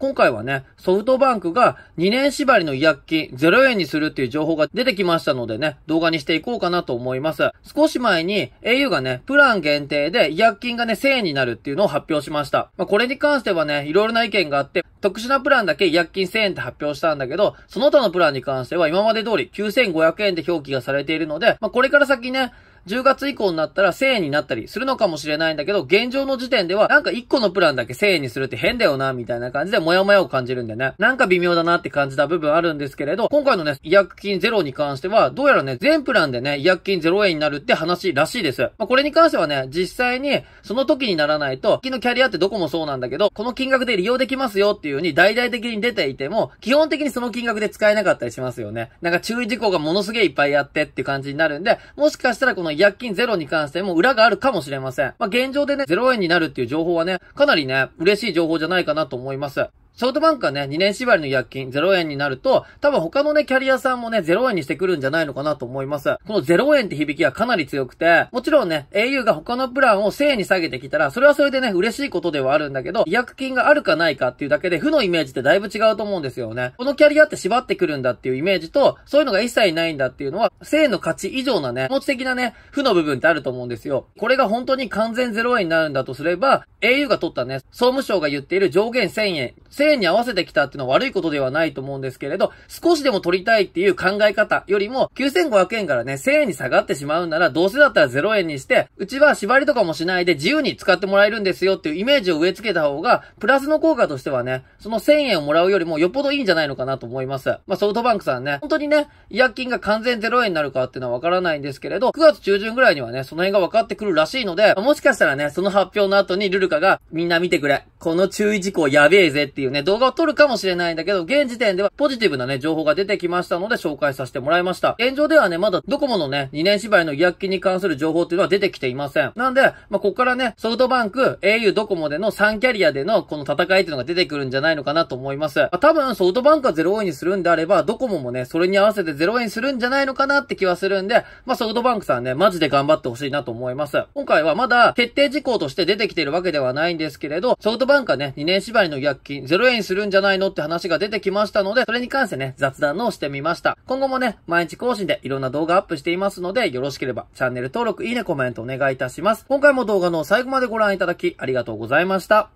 今回はね、ソフトバンクが2年縛りの違約金0円にするっていう情報が出てきましたのでね、動画にしていこうかなと思います。少し前に au がね、プラン限定で違約金がね、1000円になるっていうのを発表しました。まあ、これに関してはね、いろいろな意見があって、特殊なプランだけ違約金1000円って発表したんだけど、その他のプランに関しては今まで通り9500円で表記がされているので、まあ、これから先ね、10月以降になったら1000円になったりするのかもしれないんだけど、現状の時点では、なんか1個のプランだけ1000円にするって変だよな、みたいな感じで、モヤモヤを感じるんでね。なんか微妙だなって感じた部分あるんですけれど、今回のね、違約金ゼロに関しては、どうやらね、全プランでね、違約金0円になるって話らしいです。まあ、これに関してはね、実際に、その時にならないと、昨日キャリアってどこもそうなんだけど、この金額で利用できますよっていう風に大々的に出ていても、基本的にその金額で使えなかったりしますよね。なんか注意事項がものすげえいっぱいあってって感じになるんで、もしかしたらこのの薬金ゼロに関しても裏があるかもしれません。まあ、現状でね、0円になるっていう情報はね、かなりね、嬉しい情報じゃないかなと思います。ソートバンクはね、2年縛りの薬金0円になると、多分他のね、キャリアさんもね、0円にしてくるんじゃないのかなと思います。この0円って響きはかなり強くて、もちろんね、au が他のプランを1000円に下げてきたら、それはそれでね、嬉しいことではあるんだけど、違約金があるかないかっていうだけで、負のイメージってだいぶ違うと思うんですよね。このキャリアって縛ってくるんだっていうイメージと、そういうのが一切ないんだっていうのは、1000円の価値以上なね、持ち的なね、負の部分ってあると思うんですよ。これが本当に完全0円になるんだとすれば、au が取ったね、総務省が言っている上限1000円、1000レーンに合わせてきたっていうのは悪いことではないと思うんですけれど、少しでも取りたいっていう考え方よりも、9500円からね、1000円に下がってしまうなら、どうせだったら0円にして、うちは縛りとかもしないで自由に使ってもらえるんですよっていうイメージを植え付けた方が、プラスの効果としてはね、その1000円をもらうよりもよっぽどいいんじゃないのかなと思います。まあ、ソフトバンクさんね、本当にね、違約金が完全0円になるかっていうのはわからないんですけれど、9月中旬ぐらいにはね、その辺が分かってくるらしいので、もしかしたらね、その発表の後にルルカがみんな見てくれ。この注意事項やべえぜっていうね、動画を撮るかもしれないんだけど、現時点ではポジティブなね、情報が出てきましたので紹介させてもらいました。現状ではね、まだドコモのね、2年芝居の違約金に関する情報っていうのは出てきていません。なんで、まあ、こっからね、ソフトバンク、au ドコモでの3キャリアでのこの戦いっていうのが出てくるんじゃないのかなと思います。まあ、多分、ソフトバンクが0円にするんであれば、ドコモもね、それに合わせて0円にするんじゃないのかなって気はするんで、まあ、ソフトバンクさんね、マジで頑張ってほしいなと思います。今回はまだ決定事項として出てきているわけではないんですけれど、ソフトバンカはね、2年縛りの逆金0円するんじゃないのって話が出てきましたので、それに関してね、雑談のをしてみました。今後もね、毎日更新でいろんな動画アップしていますので、よろしければチャンネル登録、いいね、コメントお願いいたします。今回も動画の最後までご覧いただきありがとうございました。